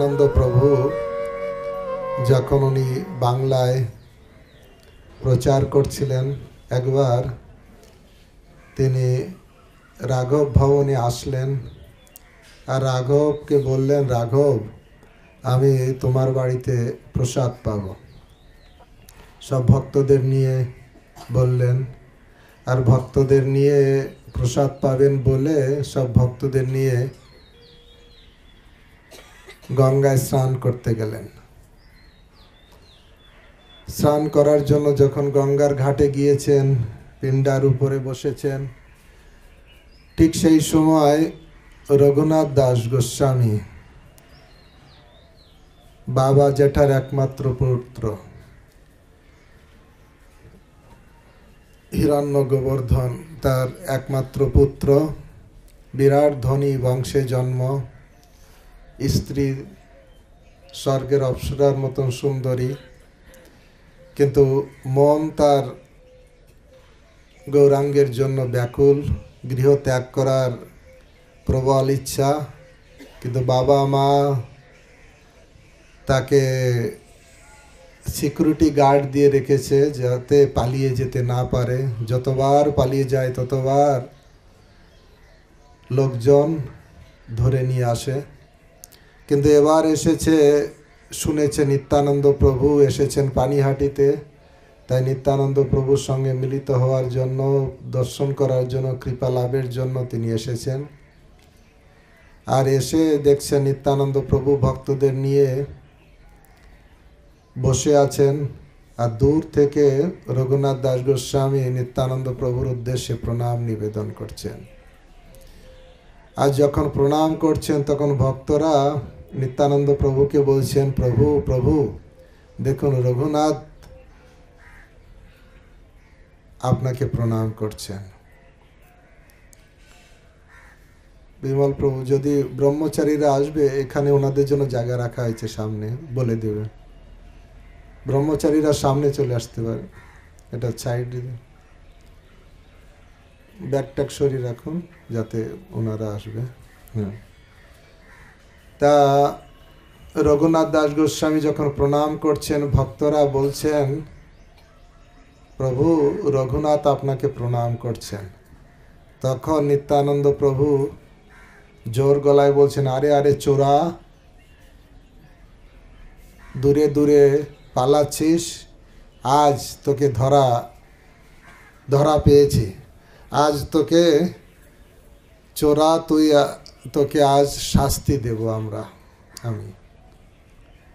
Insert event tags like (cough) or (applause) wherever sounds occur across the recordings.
নিত্যানন্দ প্রভু যখন উনি বাংলায় প্রচার করছিলেন একবার তিনি রাঘব ভবনে আসলেন আর রাঘবকে বললেন রাঘব আমি তোমার বাড়িতে প্রসাদ পাব সব ভক্তদের নিয়ে বললেন আর ভক্তদের নিয়ে প্রসাদ পাবেন বলে সব ভক্তদের নিয়ে গঙ্গায় স্নান করতে গেলেন স্নান করার জন্য যখন গঙ্গার ঘাটে গিয়েছেন পিণ্ডার উপরে বসেছেন ঠিক সেই সময় রঘুনাথ দাস গোস্বামী বাবা জেঠার একমাত্র পুত্র হিরণ্য গোবর্ধন তার একমাত্র পুত্র বিরাট ধনী বংশে জন্ম স্ত্রী স্বর্গের অপসরার মতন সুন্দরী কিন্তু মন তার গৌরাঙ্গের জন্য ব্যাকুল গৃহ ত্যাগ করার প্রবল ইচ্ছা কিন্তু বাবা মা তাকে সিকিউরিটি গার্ড দিয়ে রেখেছে যাতে পালিয়ে যেতে না পারে যতবার পালিয়ে যায় ততবার লোকজন ধরে নিয়ে আসে কিন্তু এবার এসেছে শুনেছে নিত্যানন্দ প্রভু এসেছেন পানিহাটিতে তাই নিত্যানন্দ প্রভুর সঙ্গে মিলিত হওয়ার জন্য দর্শন করার জন্য কৃপা লাভের জন্য তিনি এসেছেন আর এসে দেখছেন নিত্যানন্দ প্রভু ভক্তদের নিয়ে বসে আছেন আর দূর থেকে রঘুনাথ দাস গোস্বামী নিত্যানন্দ প্রভুর উদ্দেশ্যে প্রণাম নিবেদন করছেন আর যখন প্রণাম করছেন তখন ভক্তরা নিত্যানন্দ প্রভুকে বলছেন প্রভু প্রভু দেখুন রঘুনাথ আপনাকে প্রণাম করছেন বিমল প্রভু যদি ব্রহ্মচারীরা আসবে এখানে ওনাদের জন্য জায়গা রাখা হয়েছে সামনে বলে দেবে ব্রহ্মচারীরা সামনে চলে আসতে পারে এটা সাইড ব্যাগ ট্যাগ সরিয়ে রাখুন যাতে ওনারা আসবে হ্যাঁ তা রঘুনাথ দাস গোস্বামী যখন প্রণাম করছেন ভক্তরা বলছেন প্রভু রঘুনাথ আপনাকে প্রণাম করছেন তখন নিত্যানন্দ প্রভু জোর গলায় বলছেন আরে আরে চোরা দূরে দূরে পালাচ্ছিস আজ তোকে ধরা ধরা পেয়েছি আজ তোকে চোরা তুই তোকে আজ শাস্তি দেব আমরা আমি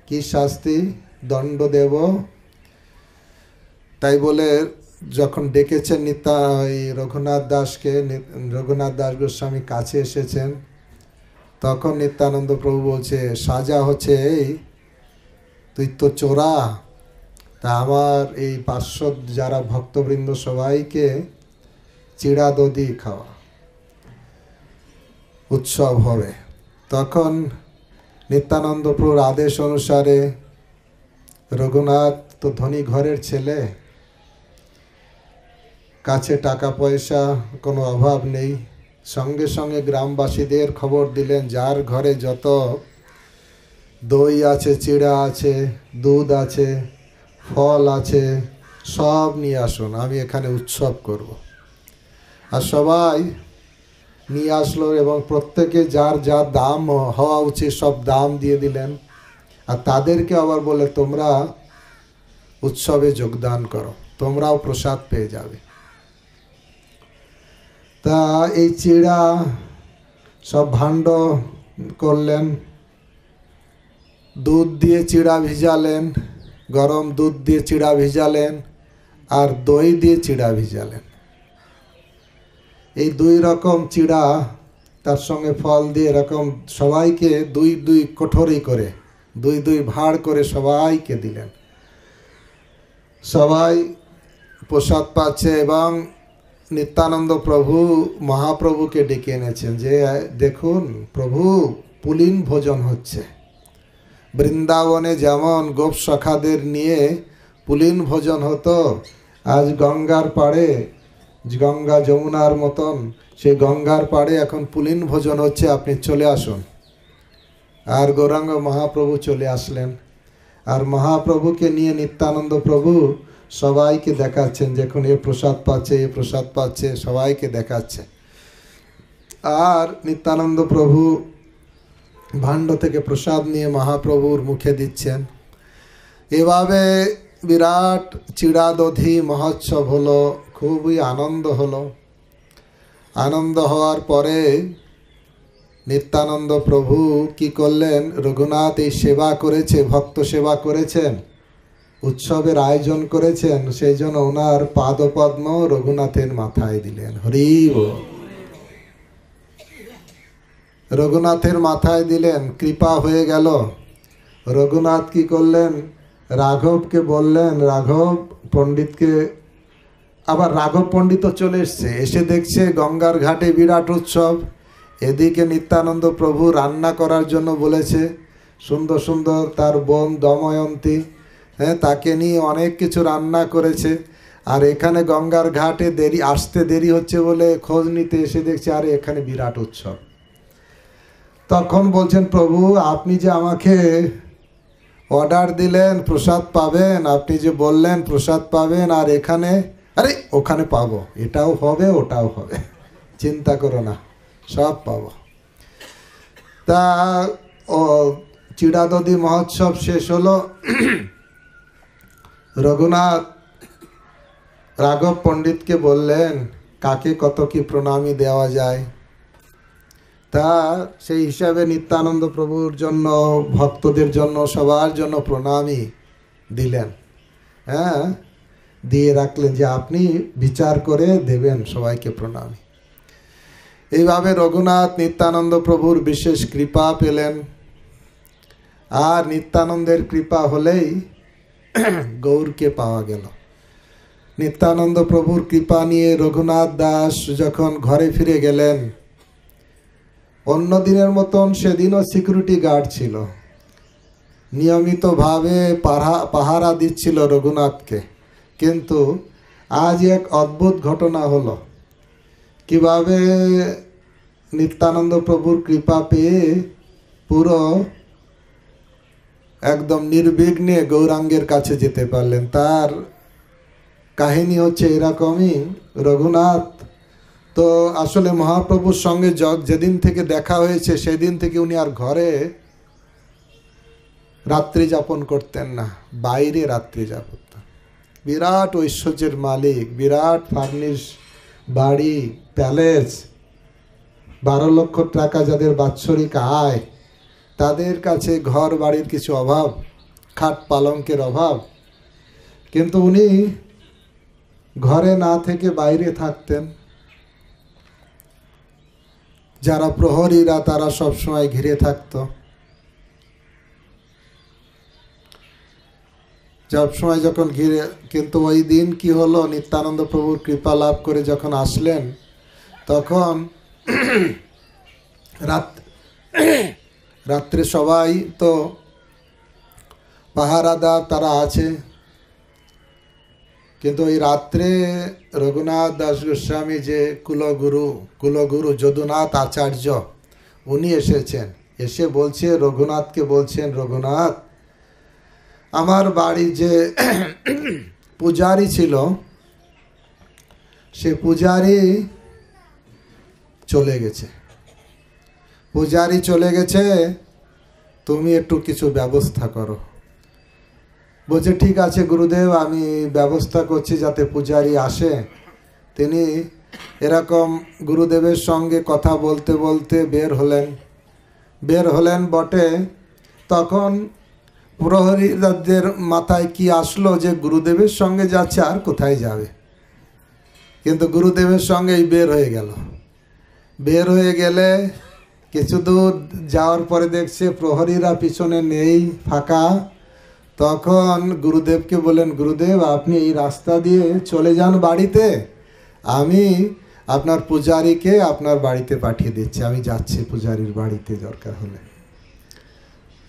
কি শাস্তি দণ্ড দেব তাই বলে যখন ডেকেছেন নিতা এই রঘুনাথ দাসকে রঘুনাথ দাস গোস্বামী কাছে এসেছেন তখন নিত্যানন্দ প্রভু বলছে সাজা হচ্ছে এই তুই তো চোরা তা আমার এই পার্শ্ব যারা ভক্তবৃন্দ সবাইকে চিড়া দদি খাওয়া উৎসব হবে তখন নিত্যানন্দপুর আদেশ অনুসারে রঘুনাথ তো ধনী ঘরের ছেলে কাছে টাকা পয়সা কোনো অভাব নেই সঙ্গে সঙ্গে গ্রামবাসীদের খবর দিলেন যার ঘরে যত দই আছে চিড়া আছে দুধ আছে ফল আছে সব নিয়ে আসুন আমি এখানে উৎসব করব আর সবাই নিয়ে আসলো এবং প্রত্যেকে যার যা দাম হওয়া উচিত সব দাম দিয়ে দিলেন আর তাদেরকে আবার বলে তোমরা উৎসবে যোগদান করো তোমরাও প্রসাদ পেয়ে যাবে তা এই চিড়া সব ভাণ্ড করলেন দুধ দিয়ে চিড়া ভিজালেন গরম দুধ দিয়ে চিড়া ভিজালেন আর দই দিয়ে চিড়া ভিজালেন এই দুই রকম চিড়া তার সঙ্গে ফল দিয়ে এরকম সবাইকে দুই দুই কঠোরই করে দুই দুই ভাড় করে সবাইকে দিলেন সবাই প্রসাদ পাচ্ছে এবং নিত্যানন্দ প্রভু মহাপ্রভুকে ডেকে এনেছেন যে দেখুন প্রভু পুলিন ভোজন হচ্ছে বৃন্দাবনে যেমন গোপ সখাদের নিয়ে পুলিন ভোজন হতো আজ গঙ্গার পাড়ে গঙ্গা যমুনার মতন সেই গঙ্গার পাড়ে এখন পুলিন ভোজন হচ্ছে আপনি চলে আসুন আর গৌরাঙ্গ মহাপ্রভু চলে আসলেন আর মহাপ্রভুকে নিয়ে নিত্যানন্দ প্রভু সবাইকে দেখাচ্ছেন এখন এ প্রসাদ পাচ্ছে এ প্রসাদ পাচ্ছে সবাইকে দেখাচ্ছে আর নিত্যানন্দ প্রভু ভাণ্ড থেকে প্রসাদ নিয়ে মহাপ্রভুর মুখে দিচ্ছেন এভাবে বিরাট চিড়াদধি মহোৎসব হলো খুবই আনন্দ হলো আনন্দ হওয়ার পরে নিত্যানন্দ প্রভু কি করলেন রঘুনাথ এই সেবা করেছে ভক্ত সেবা করেছেন উৎসবের আয়োজন করেছেন সেই জন্য ওনার পাদপদ্ম রঘুনাথের মাথায় দিলেন হরিব রঘুনাথের মাথায় দিলেন কৃপা হয়ে গেল রঘুনাথ কি করলেন রাঘবকে বললেন রাঘব পণ্ডিতকে আবার রাঘব পণ্ডিত চলে এসছে এসে দেখছে গঙ্গার ঘাটে বিরাট উৎসব এদিকে নিত্যানন্দ প্রভু রান্না করার জন্য বলেছে সুন্দর সুন্দর তার বোন দময়ন্তী হ্যাঁ তাকে নিয়ে অনেক কিছু রান্না করেছে আর এখানে গঙ্গার ঘাটে দেরি আসতে দেরি হচ্ছে বলে খোঁজ নিতে এসে দেখছে আর এখানে বিরাট উৎসব তখন বলছেন প্রভু আপনি যে আমাকে অর্ডার দিলেন প্রসাদ পাবেন আপনি যে বললেন প্রসাদ পাবেন আর এখানে আরে ওখানে পাবো এটাও হবে ওটাও হবে চিন্তা করো না সব পাবো তা ও চিড়াদদি মহোৎসব শেষ হলো রঘুনাথ রাঘব পণ্ডিতকে বললেন কাকে কত কি প্রণামী দেওয়া যায় তা সেই হিসাবে নিত্যানন্দ প্রভুর জন্য ভক্তদের জন্য সবার জন্য প্রণামী দিলেন হ্যাঁ দিয়ে রাখলেন যে আপনি বিচার করে দেবেন সবাইকে প্রণামী এইভাবে রঘুনাথ নিত্যানন্দ প্রভুর বিশেষ কৃপা পেলেন আর নিত্যানন্দের কৃপা হলেই (clears throat) গৌরকে পাওয়া গেল নিত্যানন্দ প্রভুর কৃপা নিয়ে রঘুনাথ দাস যখন ঘরে ফিরে গেলেন অন্য দিনের মতন সেদিনও সিকিউরিটি গার্ড ছিল নিয়মিতভাবে পাহারা দিচ্ছিল রঘুনাথকে কিন্তু আজ এক অদ্ভুত ঘটনা হলো কিভাবে নিত্যানন্দ প্রভুর কৃপা পেয়ে পুরো একদম নির্বিঘ্নে গৌরাঙ্গের কাছে যেতে পারলেন তার কাহিনী হচ্ছে এরকমই রঘুনাথ তো আসলে মহাপ্রভুর সঙ্গে যেদিন থেকে দেখা হয়েছে সেদিন থেকে উনি আর ঘরে রাত্রি যাপন করতেন না বাইরে রাত্রি যাপন বিরাট ঐশ্বর্যের মালিক বিরাট ফার্নিশ বাড়ি প্যালেস বারো লক্ষ টাকা যাদের বাৎসরিক আয় তাদের কাছে ঘর বাড়ির কিছু অভাব খাট পালঙ্কের অভাব কিন্তু উনি ঘরে না থেকে বাইরে থাকতেন যারা প্রহরীরা তারা সবসময় ঘিরে থাকতো সব সময় যখন ঘিরে কিন্তু ওই দিন কি হলো নিত্যানন্দ প্রভুর কৃপা লাভ করে যখন আসলেন তখন (clears throat) রাত (clears throat) রাত্রে সবাই তো পাহারাদার তারা আছে কিন্তু ওই রাত্রে রঘুনাথ দাস গোস্বামী যে কুলগুরু কুলগুরু যদুনাথ আচার্য উনি এসেছেন এসে বলছে রঘুনাথকে বলছেন রঘুনাথ আমার বাড়ি যে পূজারি ছিল সে পূজারি চলে গেছে পূজারি চলে গেছে তুমি একটু কিছু ব্যবস্থা করো বলছে ঠিক আছে গুরুদেব আমি ব্যবস্থা করছি যাতে পূজারি আসে তিনি এরকম গুরুদেবের সঙ্গে কথা বলতে বলতে বের হলেন বের হলেন বটে তখন প্রহরীদের মাথায় কি আসলো যে গুরুদেবের সঙ্গে যাচ্ছে আর কোথায় যাবে কিন্তু গুরুদেবের সঙ্গেই বের হয়ে গেল বের হয়ে গেলে কিছু দূর যাওয়ার পরে দেখছে প্রহরীরা পিছনে নেই ফাঁকা তখন গুরুদেবকে বলেন গুরুদেব আপনি এই রাস্তা দিয়ে চলে যান বাড়িতে আমি আপনার পূজারীকে আপনার বাড়িতে পাঠিয়ে দিচ্ছি আমি যাচ্ছি পূজারীর বাড়িতে দরকার হলে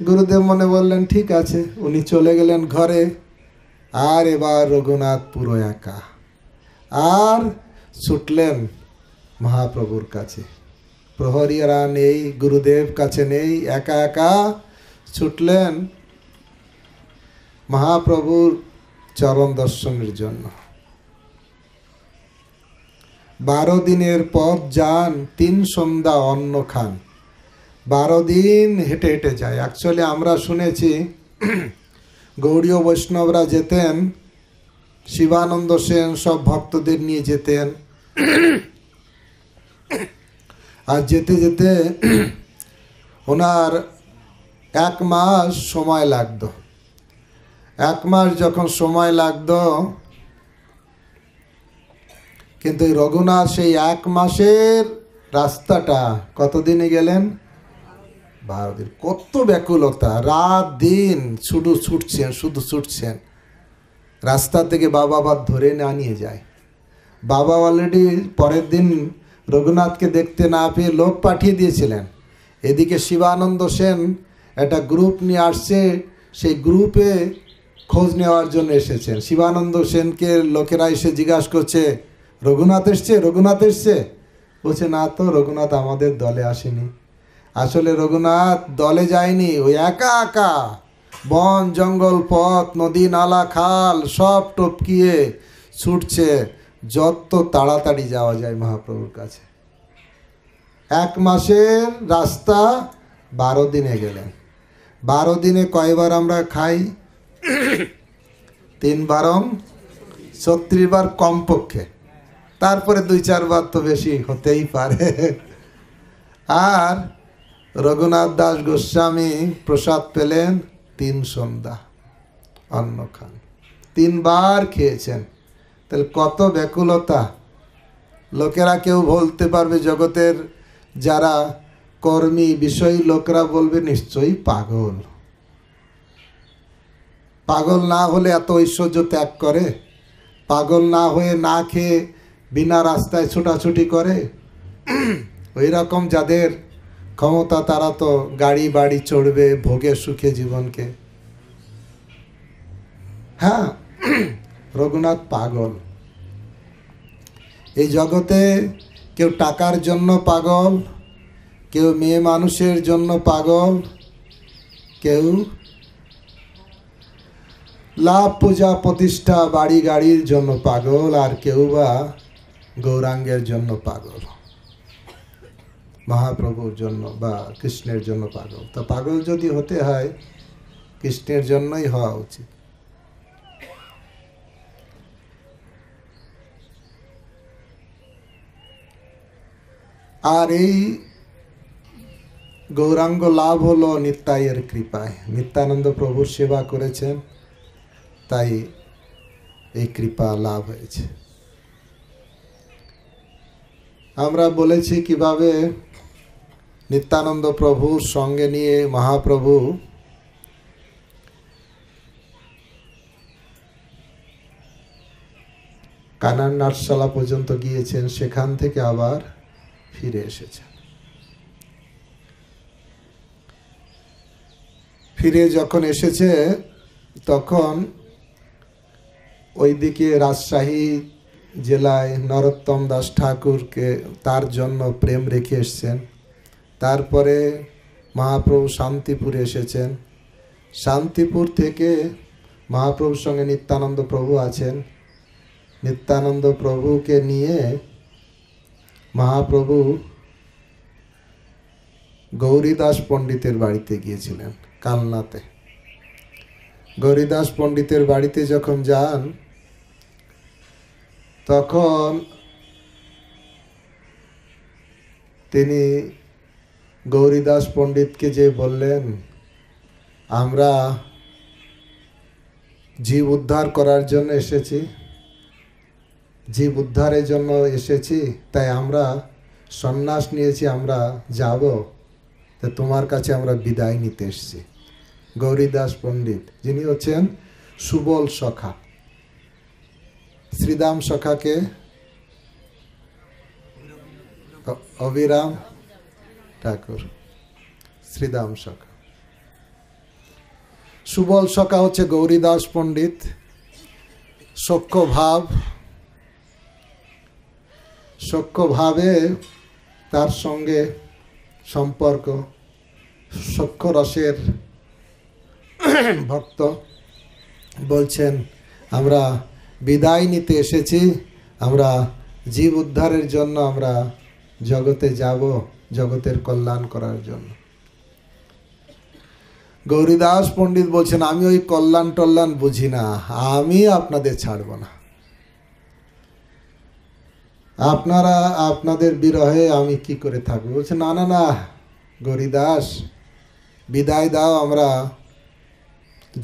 গুরুদেব মনে বললেন ঠিক আছে উনি চলে গেলেন ঘরে আর এবার রঘুনাথ পুরো একা আর ছুটলেন মহাপ্রভুর কাছে প্রহরীরা নেই গুরুদেব কাছে নেই একা একা ছুটলেন মহাপ্রভুর চরণ দর্শনের জন্য বারো দিনের পথ যান তিন সন্ধ্যা অন্ন খান বারো দিন হেঁটে হেঁটে যায় অ্যাকচুয়ালি আমরা শুনেছি গৌড়ীয় বৈষ্ণবরা যেতেন শিবানন্দ সেন সব ভক্তদের নিয়ে যেতেন আর যেতে যেতে ওনার এক মাস সময় লাগতো এক মাস যখন সময় লাগত কিন্তু রঘুনাথ সেই এক মাসের রাস্তাটা কতদিনে গেলেন ভারতের কত ব্যাকুলতা রাত দিন শুধু ছুটছেন শুধু ছুটছেন রাস্তা থেকে বাবা আবার ধরে না নিয়ে যায় বাবা অলরেডি পরের দিন রঘুনাথকে দেখতে না পেয়ে লোক পাঠিয়ে দিয়েছিলেন এদিকে শিবানন্দ সেন একটা গ্রুপ নিয়ে আসছে সেই গ্রুপে খোঁজ নেওয়ার জন্য এসেছেন শিবানন্দ সেনকে লোকেরা এসে জিজ্ঞাসা করছে রঘুনাথ এসছে রঘুনাথ এসছে বলছে না তো রঘুনাথ আমাদের দলে আসেনি আসলে রঘুনাথ দলে যায়নি ওই একা একা বন জঙ্গল পথ নদী নালা খাল সব টপকিয়ে ছুটছে যত তাড়াতাড়ি যাওয়া যায় মহাপ্রভুর কাছে এক মাসের রাস্তা বারো দিনে গেলেন বারো দিনে কয়বার আমরা খাই তিন বারং ছত্রিশ বার কমপক্ষে তারপরে দুই চারবার তো বেশি হতেই পারে আর রঘুনাথ দাস গোস্বামী প্রসাদ পেলেন তিন সন্ধ্যা অন্ন খান তিনবার খেয়েছেন তাহলে কত ব্যাকুলতা লোকেরা কেউ বলতে পারবে জগতের যারা কর্মী বিষয়ী লোকরা বলবে নিশ্চয়ই পাগল পাগল না হলে এত ঐশ্বর্য ত্যাগ করে পাগল না হয়ে না খেয়ে বিনা রাস্তায় ছোটাছুটি করে ওই রকম যাদের ক্ষমতা তারা তো গাড়ি বাড়ি চড়বে ভোগে সুখে জীবনকে হ্যাঁ (clears throat) রঘুনাথ পাগল এই জগতে কেউ টাকার জন্য পাগল কেউ মেয়ে মানুষের জন্য পাগল কেউ লাভ পূজা প্রতিষ্ঠা বাড়ি গাড়ির জন্য পাগল আর কেউ বা গৌরাঙ্গের জন্য পাগল মহাপ্রভুর জন্য বা কৃষ্ণের জন্য পাগল তা পাগল যদি হতে হয় কৃষ্ণের জন্যই হওয়া উচিত আর এই গৌরাঙ্গ লাভ হলো নিত্যায়ের কৃপায় নিত্যানন্দ প্রভুর সেবা করেছেন তাই এই কৃপা লাভ হয়েছে আমরা বলেছি কিভাবে নিত্যানন্দ প্রভুর সঙ্গে নিয়ে মহাপ্রভু কানার নাটশালা পর্যন্ত গিয়েছেন সেখান থেকে আবার ফিরে এসেছেন ফিরে যখন এসেছে তখন ওইদিকে রাজশাহী জেলায় নরোত্তম দাস ঠাকুরকে তার জন্য প্রেম রেখে এসছেন তারপরে মহাপ্রভু শান্তিপুরে এসেছেন শান্তিপুর থেকে মহাপ্রভুর সঙ্গে নিত্যানন্দ প্রভু আছেন নিত্যানন্দ প্রভুকে নিয়ে মহাপ্রভু গৌরীদাস পণ্ডিতের বাড়িতে গিয়েছিলেন কালনাতে গৌরীদাস পণ্ডিতের বাড়িতে যখন যান তখন তিনি গৌরীদাস পণ্ডিতকে যে বললেন আমরা জীব উদ্ধার করার জন্য এসেছি জীব উদ্ধারের জন্য এসেছি তাই আমরা সন্ন্যাস নিয়েছি আমরা যাব তা তোমার কাছে আমরা বিদায় নিতে এসেছি গৌরীদাস পণ্ডিত যিনি হচ্ছেন সুবল সখা শ্রীদাম সখাকে অবিরাম ঠাকুর শ্রীদাম সখা সুবল সখা হচ্ছে গৌরীদাস পণ্ডিত সক্ষ্যভাব সক্ষ্যভাবে তার সঙ্গে সম্পর্ক রসের ভক্ত বলছেন আমরা বিদায় নিতে এসেছি আমরা জীব উদ্ধারের জন্য আমরা জগতে যাব জগতের কল্যাণ করার জন্য গৌরীদাস পণ্ডিত বলছেন আমি ওই কল্যাণ টল্যাণ বুঝি না আমি আপনাদের ছাড়ব না আপনারা আপনাদের বিরহে আমি কি করে থাকবো বলছে না না না গৌরীদাস বিদায় দাও আমরা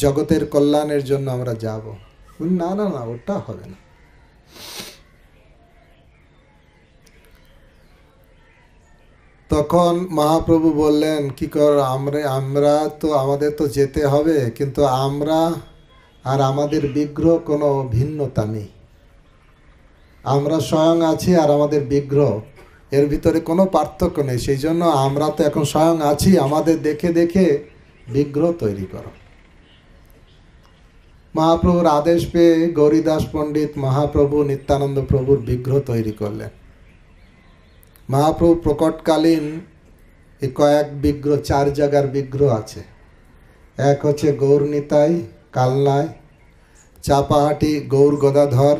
জগতের কল্যাণের জন্য আমরা যাব না না না ওটা হবে না তখন মহাপ্রভু বললেন কি কর আমরা আমরা তো আমাদের তো যেতে হবে কিন্তু আমরা আর আমাদের বিগ্রহ কোনো ভিন্নতা নেই আমরা স্বয়ং আছি আর আমাদের বিগ্রহ এর ভিতরে কোনো পার্থক্য নেই সেই জন্য আমরা তো এখন স্বয়ং আছি আমাদের দেখে দেখে বিগ্রহ তৈরি করো মহাপ্রভুর আদেশ পেয়ে গৌরীদাস পণ্ডিত মহাপ্রভু নিত্যানন্দ প্রভুর বিগ্রহ তৈরি করলেন মহাপ্রভু প্রকটকালীন এই কয়েক বিগ্রহ চার জায়গার বিগ্রহ আছে এক হচ্ছে গৌরনিতাই কালনায় চাপাহাটি গৌর গদাধর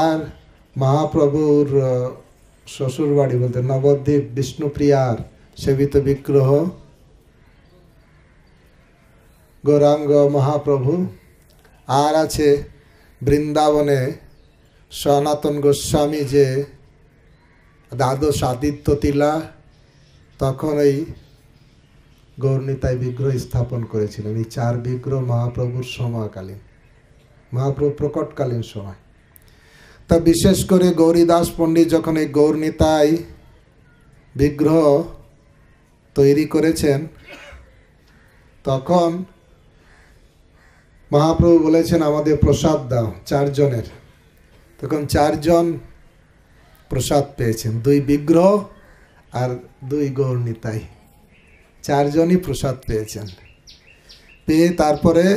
আর মহাপ্রভুর শ্বশুরবাড়ি বলতে নবদ্বীপ বিষ্ণুপ্রিয়ার সেবিত বিগ্রহ গৌরাঙ্গ মহাপ্রভু আর আছে বৃন্দাবনে সনাতন গোস্বামী যে দ্বাদশ আদিত্য তিলা তখন এই গৌরনীতায় বিগ্রহ স্থাপন করেছিলেন এই চার বিগ্রহ মহাপ্রভুর সময়কালীন মহাপ্রভু প্রকটকালীন সময় তা বিশেষ করে গৌরীদাস পণ্ডিত যখন এই গৌরনীতায় বিগ্রহ তৈরি করেছেন তখন মহাপ্রভু বলেছেন আমাদের প্রসাদ দাও চারজনের তখন চারজন প্রসাদ পেয়েছেন দুই বিগ্রহ আর দুই নিতাই চারজনই প্রসাদ পেয়েছেন পেয়ে তারপরে (clears throat)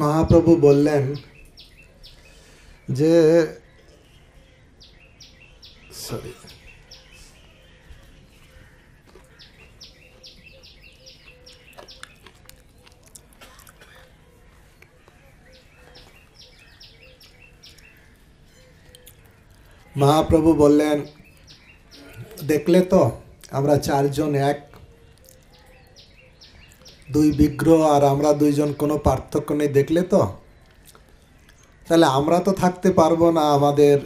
মহাপ্রভু বললেন যে সরি মহাপ্রভু বললেন দেখলে তো আমরা চারজন এক দুই বিগ্রহ আর আমরা দুইজন কোনো পার্থক্য নেই দেখলে তো তাহলে আমরা তো থাকতে পারবো না আমাদের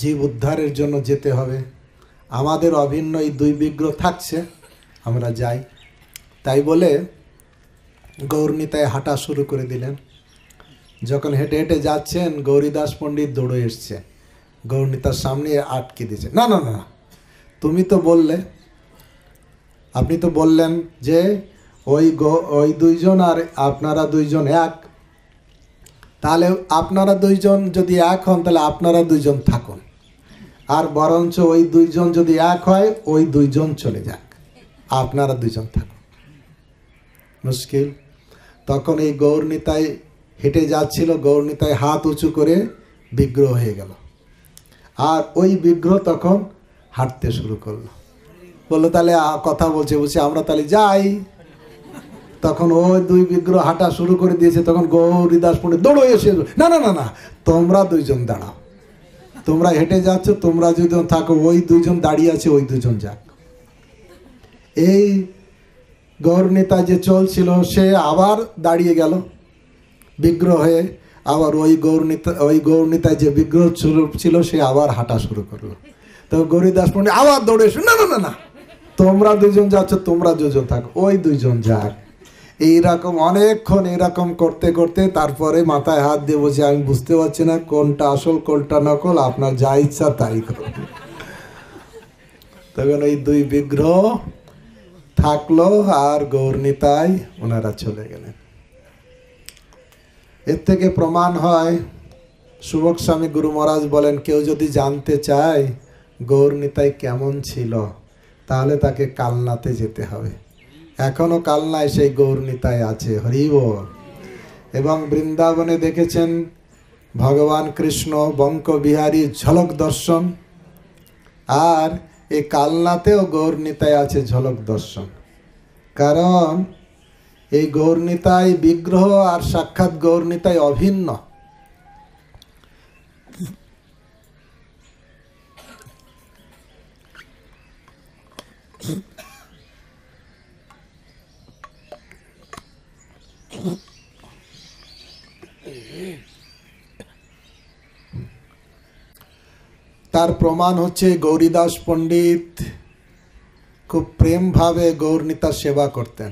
জীব উদ্ধারের জন্য যেতে হবে আমাদের অভিন্ন এই দুই বিগ্রহ থাকছে আমরা যাই তাই বলে গৌরনীতায় হাঁটা শুরু করে দিলেন যখন হেঁটে হেঁটে যাচ্ছেন গৌরীদাস পণ্ডিত দৌড়ে এসছে গৌরনীতার সামনে আটকে দিয়েছে না না না তুমি তো বললে আপনি তো বললেন যে ওই ওই দুইজন আর আপনারা দুইজন এক তাহলে আপনারা দুইজন যদি এক হন তাহলে আপনারা দুইজন থাকুন আর বরঞ্চ ওই দুইজন যদি এক হয় ওই দুইজন চলে যাক আপনারা দুইজন থাকুন মুশকিল তখন এই গৌরনীতায় হেঁটে যাচ্ছিল গৌরনীতায় হাত উঁচু করে বিগ্রহ হয়ে গেল আর ওই বিগ্রহ তখন হাঁটতে শুরু করলো বললো তাহলে কথা বলছে বলছে আমরা তাহলে যাই তখন ওই দুই বিগ্রহ হাঁটা শুরু করে দিয়েছে তখন গৌরীদাস পণ্ডিত দৌড়ো এসে না না না না তোমরা দুইজন দাঁড়াও তোমরা হেঁটে যাচ্ছ তোমরা যদি থাকো ওই দুজন দাঁড়িয়ে আছে ওই দুজন যাক এই গৌর নেতা যে চলছিল সে আবার দাঁড়িয়ে গেল বিগ্রহ হয়ে আবার ওই গৌরনীতা ওই গৌরনীতায় যে বিগ্রহ ছিল সে আবার হাঁটা শুরু করলো তো গৌরীদাস পণ্ডিত আবার দৌড়ে না না না না তোমরা দুজন যাচ্ছ তোমরা দুজন থাক ওই দুজন যাক এইরকম অনেকক্ষণ এরকম করতে করতে তারপরে মাথায় হাত দিয়ে বসে আমি বুঝতে পারছি না কোনটা আসল কোনটা নকল আপনার যা ইচ্ছা তাই তখন এই দুই বিগ্রহ থাকলো আর গৌরনীতায় ওনারা চলে গেলেন এর থেকে প্রমাণ হয় সুবক স্বামী গুরু মহারাজ বলেন কেউ যদি জানতে চায় গৌর নিতাই কেমন ছিল তাহলে তাকে কালনাতে যেতে হবে এখনও কালনায় সেই গৌর নিতাই আছে হরিব এবং বৃন্দাবনে দেখেছেন ভগবান কৃষ্ণ বঙ্কবিহারী ঝলক দর্শন আর এই কালনাতেও গৌর নিতাই আছে ঝলক দর্শন কারণ এই গৌরনীতায় বিগ্রহ আর সাক্ষাৎ গৌরনীতায় অভিন্ন তার প্রমাণ হচ্ছে গৌরীদাস পণ্ডিত খুব প্রেমভাবে গৌরনীতা সেবা করতেন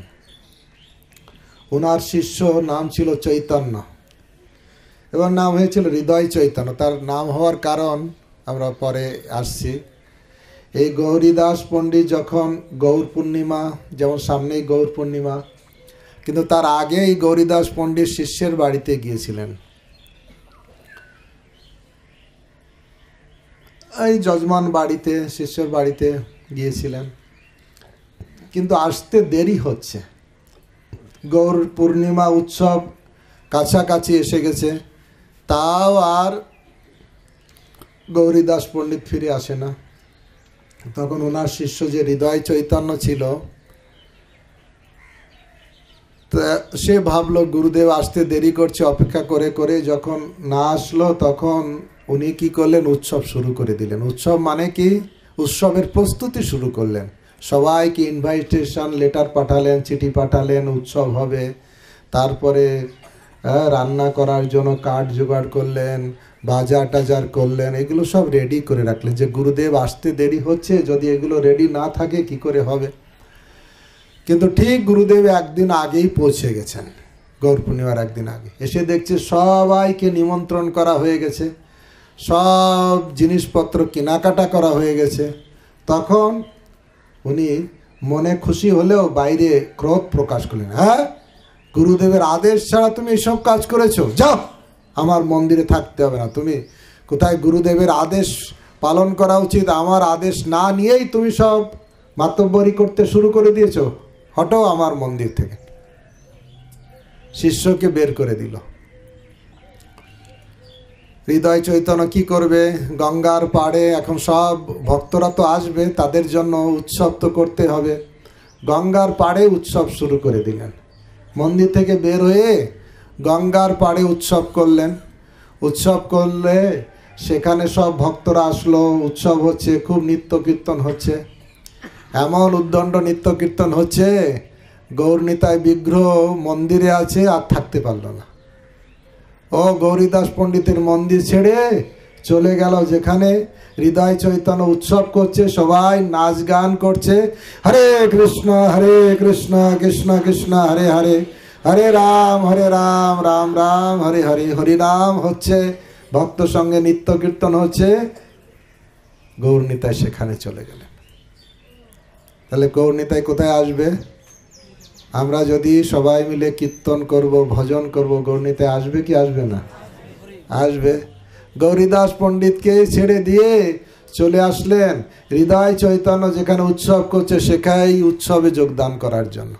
ওনার শিষ্য নাম ছিল চৈতন্য এবং নাম হয়েছিল হৃদয় চৈতন্য তার নাম হওয়ার কারণ আমরা পরে আসছি এই গৌরীদাস পণ্ডিত যখন গৌর পূর্ণিমা যেমন সামনেই গৌর পূর্ণিমা কিন্তু তার আগে এই গৌরীদাস পণ্ডিত শিষ্যের বাড়িতে গিয়েছিলেন এই যজমান বাড়িতে শিষ্যের বাড়িতে গিয়েছিলেন কিন্তু আসতে দেরি হচ্ছে গৌর পূর্ণিমা উৎসব কাছাকাছি এসে গেছে তাও আর গৌরীদাস পণ্ডিত ফিরে আসে না তখন ওনার শিষ্য যে হৃদয় চৈতন্য ছিল সে ভাবলো গুরুদেব আসতে দেরি করছে অপেক্ষা করে করে যখন না আসলো তখন উনি কি করলেন উৎসব শুরু করে দিলেন উৎসব মানে কি উৎসবের প্রস্তুতি শুরু করলেন সবাইকে ইনভাইটেশন লেটার পাঠালেন চিঠি পাঠালেন উৎসব হবে তারপরে রান্না করার জন্য কাঠ জোগাড় করলেন বাজার টাজার করলেন এগুলো সব রেডি করে রাখলেন যে গুরুদেব আসতে দেরি হচ্ছে যদি এগুলো রেডি না থাকে কি করে হবে কিন্তু ঠিক গুরুদেব একদিন আগেই পৌঁছে গেছেন গৌর পূর্ণিমার একদিন আগে এসে দেখছে সবাইকে নিমন্ত্রণ করা হয়ে গেছে সব জিনিসপত্র কেনাকাটা করা হয়ে গেছে তখন উনি মনে খুশি হলেও বাইরে ক্রোধ প্রকাশ করলেন হ্যাঁ গুরুদেবের আদেশ ছাড়া তুমি এসব কাজ করেছো যাও আমার মন্দিরে থাকতে হবে না তুমি কোথায় গুরুদেবের আদেশ পালন করা উচিত আমার আদেশ না নিয়েই তুমি সব মাতব্বরি করতে শুরু করে দিয়েছ হটো আমার মন্দির থেকে শিষ্যকে বের করে দিল হৃদয় চৈতন্য কি করবে গঙ্গার পাড়ে এখন সব ভক্তরা তো আসবে তাদের জন্য উৎসব তো করতে হবে গঙ্গার পাড়ে উৎসব শুরু করে দিলেন মন্দির থেকে বের হয়ে গঙ্গার পাড়ে উৎসব করলেন উৎসব করলে সেখানে সব ভক্তরা আসলো উৎসব হচ্ছে খুব নিত্য কীর্তন হচ্ছে এমন উদ্দণ্ড নিত্য কীর্তন হচ্ছে গৌরনীতায় বিগ্রহ মন্দিরে আছে আর থাকতে পারলো না ও গৌরীদাস পণ্ডিতের মন্দির ছেড়ে চলে গেল যেখানে হৃদয় চৈতন্য উৎসব করছে সবাই নাচ গান করছে হরে কৃষ্ণ হরে কৃষ্ণ কৃষ্ণ কৃষ্ণ হরে হরে হরে রাম হরে রাম রাম রাম হরে হরে হরি রাম হচ্ছে ভক্ত সঙ্গে নিত্য কীর্তন হচ্ছে গৌরনীতায় সেখানে চলে গেলেন তাহলে গৌরনীতায় কোথায় আসবে আমরা যদি সবাই মিলে কীর্তন করব ভজন করব গৌরীতে আসবে কি আসবে না আসবে গৌরীদাস পণ্ডিতকে ছেড়ে দিয়ে চলে আসলেন হৃদয় চৈতন্য যেখানে উৎসব করছে সেখানেই উৎসবে যোগদান করার জন্য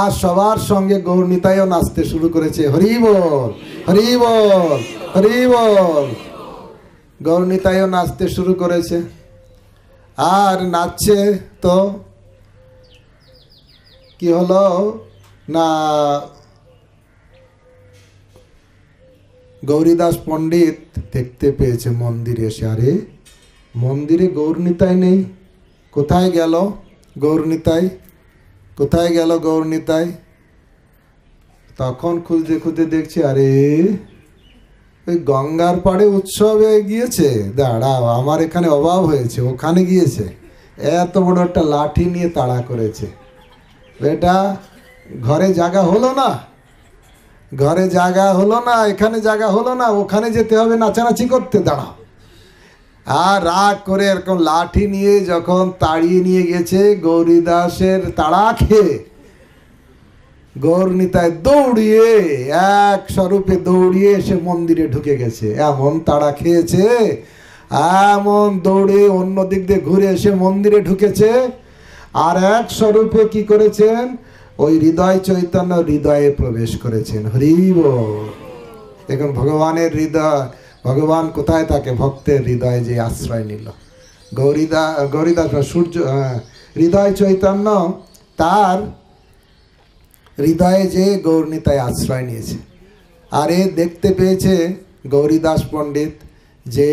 আর সবার সঙ্গে গৌরনীতায়ও নাচতে শুরু করেছে হরিবল হরিবল হরিবল গৌরনীতায়ও নাচতে শুরু করেছে আর নাচছে তো কি হলো না গৌরীদাস পণ্ডিত দেখতে পেয়েছে মন্দিরে এসে আরে মন্দিরে গৌরনীতাই নেই কোথায় গেল গৌরনীতাই কোথায় গেল গৌরনীতাই তখন খুঁজতে খুঁজতে দেখছি আরে ওই গঙ্গার পাড়ে উৎসবে গিয়েছে দাঁড়াও আমার এখানে অভাব হয়েছে ওখানে গিয়েছে এত বড় একটা লাঠি নিয়ে তাড়া করেছে বেটা ঘরে জায়গা হলো না ঘরে জায়গা হলো না এখানে জায়গা হলো না ওখানে যেতে হবে নাচানাচি করতে দাঁড়াও আর রাগ করে এরকম লাঠি নিয়ে যখন তাড়িয়ে নিয়ে গেছে গৌরীদাসের তাড়া খেয়ে গৌরনীতায় দৌড়িয়ে এক স্বরূপে দৌড়িয়ে এসে মন্দিরে ঢুকে গেছে এমন তাড়া খেয়েছে এমন দৌড়ে অন্য দিক দিয়ে ঘুরে এসে মন্দিরে ঢুকেছে আর এক স্বরূপে কি করেছেন ওই হৃদয় চৈতন্য হৃদয়ে প্রবেশ করেছেন হরিব এখন ভগবানের হৃদয় ভগবান কোথায় থাকে ভক্তের হৃদয়ে যে আশ্রয় নিল গৌরীদা গৌরীদাস সূর্য হৃদয় চৈতন্য তার হৃদয়ে যে গৌরনীতায় আশ্রয় নিয়েছে আর এ দেখতে পেয়েছে গৌরীদাস পণ্ডিত যে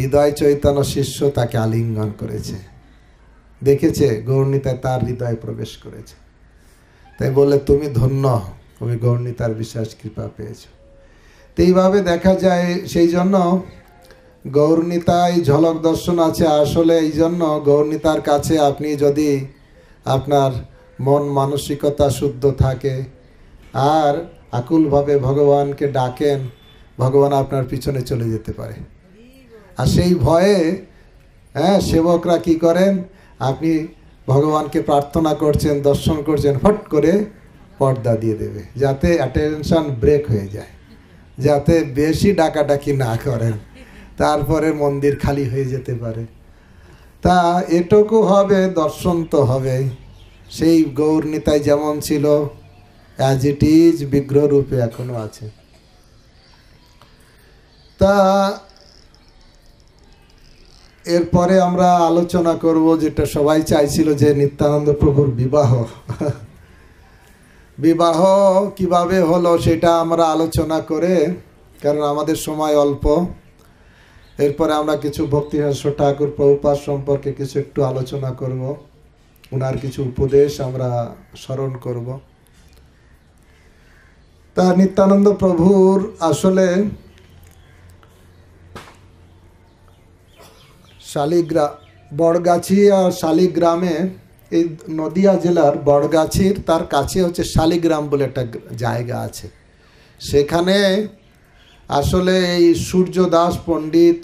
হৃদয় চৈতন্য শিষ্য তাকে আলিঙ্গন করেছে দেখেছে গৌরনীতায় তার হৃদয়ে প্রবেশ করেছে তাই বলে তুমি ধন্য তুমি গৌরনীতার বিশ্বাস কৃপা পেয়েছ তো এইভাবে দেখা যায় সেই জন্য গৌরনীতায় ঝলক দর্শন আছে আসলে এই জন্য গৌরনীতার কাছে আপনি যদি আপনার মন মানসিকতা শুদ্ধ থাকে আর আকুলভাবে ভগবানকে ডাকেন ভগবান আপনার পিছনে চলে যেতে পারে আর সেই ভয়ে হ্যাঁ সেবকরা কি করেন আপনি ভগবানকে প্রার্থনা করছেন দর্শন করছেন হট করে পর্দা দিয়ে দেবে যাতে অ্যাটেনশন ব্রেক হয়ে যায় যাতে বেশি ডাকাডাকি না করেন তারপরে মন্দির খালি হয়ে যেতে পারে তা এটুকু হবে দর্শন তো হবে সেই গৌর নিতাই যেমন ছিল অ্যাজ ইট ইজ বিগ্রহরূপে এখনও আছে তা এরপরে আমরা আলোচনা করব যেটা সবাই চাইছিল যে নিত্যানন্দ প্রভুর বিবাহ বিবাহ কিভাবে হলো সেটা আমরা আলোচনা করে কারণ আমাদের সময় অল্প এরপরে আমরা কিছু ভক্তিহাস্য ঠাকুর প্রভুপাত সম্পর্কে কিছু একটু আলোচনা করব ওনার কিছু উপদেশ আমরা স্মরণ করব তা নিত্যানন্দ প্রভুর আসলে শালিগ্রা আর শালিগ্রামে এই নদিয়া জেলার বড়গাছির তার কাছে হচ্ছে শালিগ্রাম বলে একটা জায়গা আছে সেখানে আসলে এই সূর্যদাস পণ্ডিত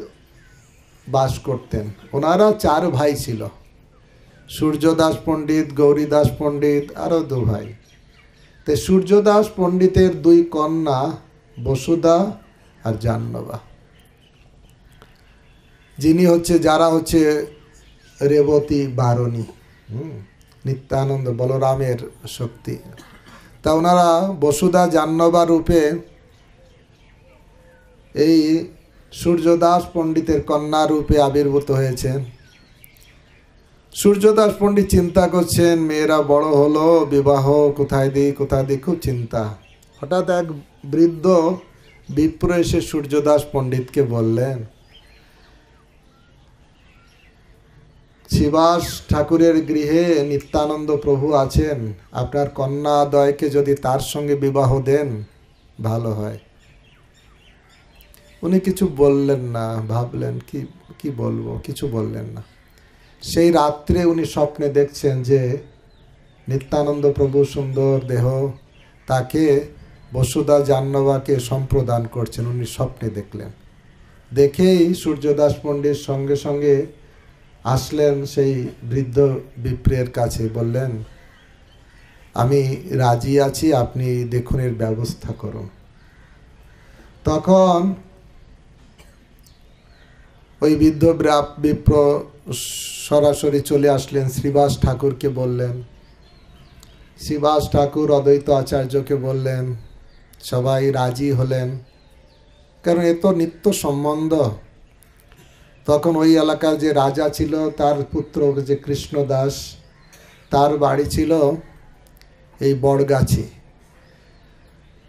বাস করতেন ওনারা চার ভাই ছিল সূর্যদাস পণ্ডিত গৌরীদাস পণ্ডিত আরও দু ভাই তো সূর্যদাস পণ্ডিতের দুই কন্যা বসুদা আর জাহ্নবা যিনি হচ্ছে যারা হচ্ছে রেবতী বারণী নিত্যানন্দ বলরামের শক্তি তা ওনারা বসুধা জাহ্নবা রূপে এই সূর্যদাস পণ্ডিতের কন্যা রূপে আবির্ভূত হয়েছেন সূর্যদাস পণ্ডিত চিন্তা করছেন মেয়েরা বড় হলো বিবাহ কোথায় দিই কোথায় দিই খুব চিন্তা হঠাৎ এক বৃদ্ধ বিপ্র এসে সূর্যদাস পণ্ডিতকে বললেন শিবাস ঠাকুরের গৃহে নিত্যানন্দ প্রভু আছেন আপনার কন্যাদয়কে যদি তার সঙ্গে বিবাহ দেন ভালো হয় উনি কিছু বললেন না ভাবলেন কি কি বলবো কিছু বললেন না সেই রাত্রে উনি স্বপ্নে দেখছেন যে নিত্যানন্দ প্রভু সুন্দর দেহ তাকে বসুদা জাহ্নবাকে সম্প্রদান করছেন উনি স্বপ্নে দেখলেন দেখেই সূর্যদাস পণ্ডিত সঙ্গে সঙ্গে আসলেন সেই বৃদ্ধ বিপ্রের কাছে বললেন আমি রাজি আছি আপনি দেখুন এর ব্যবস্থা করুন তখন ওই বৃদ্ধ বিপ্র সরাসরি চলে আসলেন শ্রীবাস ঠাকুরকে বললেন শ্রীবাস ঠাকুর অদ্বৈত আচার্যকে বললেন সবাই রাজি হলেন কারণ এ তো নিত্য সম্বন্ধ তখন ওই এলাকার যে রাজা ছিল তার পুত্র যে কৃষ্ণ দাস তার বাড়ি ছিল এই বড়গাছি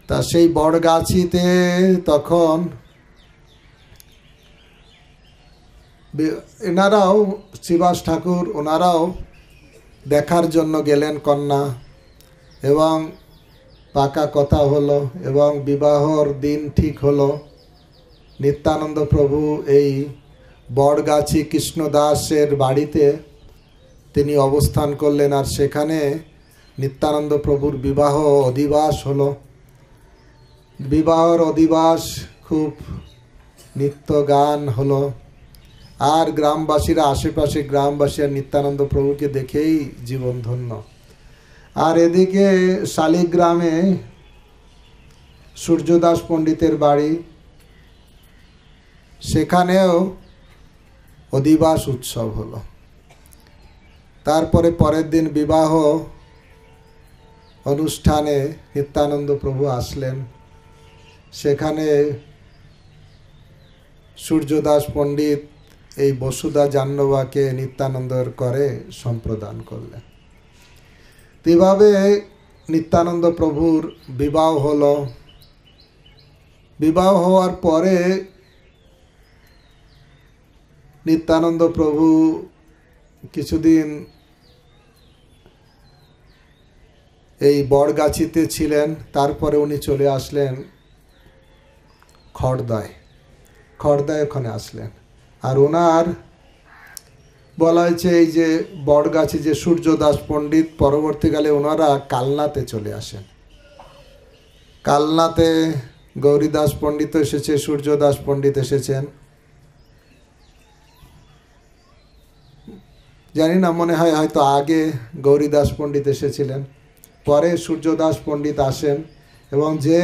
তা সেই বড়গাছিতে তখন এনারাও শিবাস ঠাকুর ওনারাও দেখার জন্য গেলেন কন্যা এবং পাকা কথা হলো এবং বিবাহর দিন ঠিক হলো নিত্যানন্দ প্রভু এই বড়গাছি কৃষ্ণদাসের বাড়িতে তিনি অবস্থান করলেন আর সেখানে নিত্যানন্দ প্রভুর বিবাহ অধিবাস হলো বিবাহর অধিবাস খুব নিত্য গান হলো আর গ্রামবাসীরা আশেপাশে গ্রামবাসী আর নিত্যানন্দ প্রভুকে দেখেই জীবন ধন্য আর এদিকে শালিগ্রামে সূর্যদাস পণ্ডিতের বাড়ি সেখানেও অধিবাস উৎসব হলো তারপরে পরের দিন বিবাহ অনুষ্ঠানে নিত্যানন্দ প্রভু আসলেন সেখানে সূর্যদাস পণ্ডিত এই বসুদা জাহ্নবাকে নিত্যানন্দর করে সম্প্রদান করলেন এভাবে নিত্যানন্দ প্রভুর বিবাহ হলো বিবাহ হওয়ার পরে নিত্যানন্দ প্রভু কিছুদিন এই বড়গাছিতে ছিলেন তারপরে উনি চলে আসলেন খড়দায় খড়দায় ওখানে আসলেন আর ওনার বলা হয়েছে এই যে বড়গাছি যে সূর্যদাস পণ্ডিত পরবর্তীকালে ওনারা কালনাতে চলে আসেন কালনাতে গৌরীদাস পণ্ডিত এসেছে সূর্যদাস পণ্ডিত এসেছেন জানি না মনে হয় হয়তো আগে গৌরীদাস পণ্ডিত এসেছিলেন পরে সূর্যদাস পণ্ডিত আসেন এবং যে